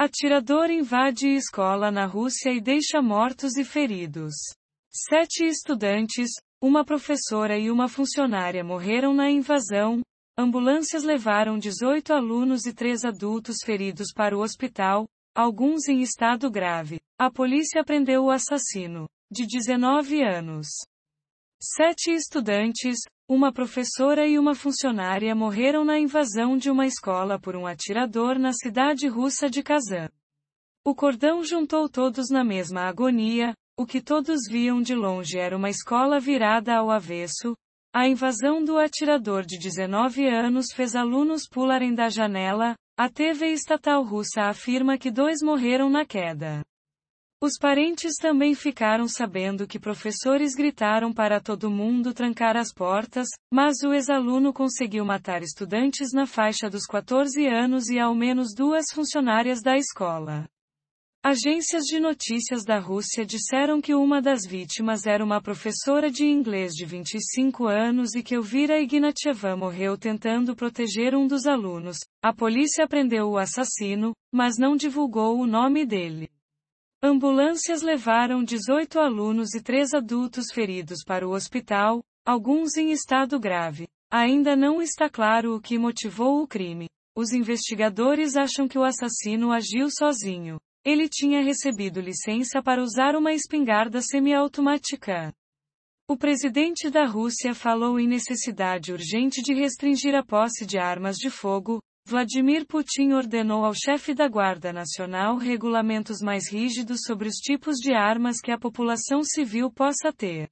Atirador invade escola na Rússia e deixa mortos e feridos. Sete estudantes, uma professora e uma funcionária morreram na invasão. Ambulâncias levaram 18 alunos e três adultos feridos para o hospital, alguns em estado grave. A polícia prendeu o assassino, de 19 anos. Sete estudantes, uma professora e uma funcionária morreram na invasão de uma escola por um atirador na cidade russa de Kazan. O cordão juntou todos na mesma agonia, o que todos viam de longe era uma escola virada ao avesso. A invasão do atirador de 19 anos fez alunos pularem da janela. A TV estatal russa afirma que dois morreram na queda. Os parentes também ficaram sabendo que professores gritaram para todo mundo trancar as portas, mas o ex-aluno conseguiu matar estudantes na faixa dos 14 anos e ao menos duas funcionárias da escola. Agências de notícias da Rússia disseram que uma das vítimas era uma professora de inglês de 25 anos e que Elvira Ignatcheva morreu tentando proteger um dos alunos. A polícia prendeu o assassino, mas não divulgou o nome dele. Ambulâncias levaram 18 alunos e 3 adultos feridos para o hospital, alguns em estado grave. Ainda não está claro o que motivou o crime. Os investigadores acham que o assassino agiu sozinho. Ele tinha recebido licença para usar uma espingarda semiautomática. O presidente da Rússia falou em necessidade urgente de restringir a posse de armas de fogo, Vladimir Putin ordenou ao chefe da Guarda Nacional regulamentos mais rígidos sobre os tipos de armas que a população civil possa ter.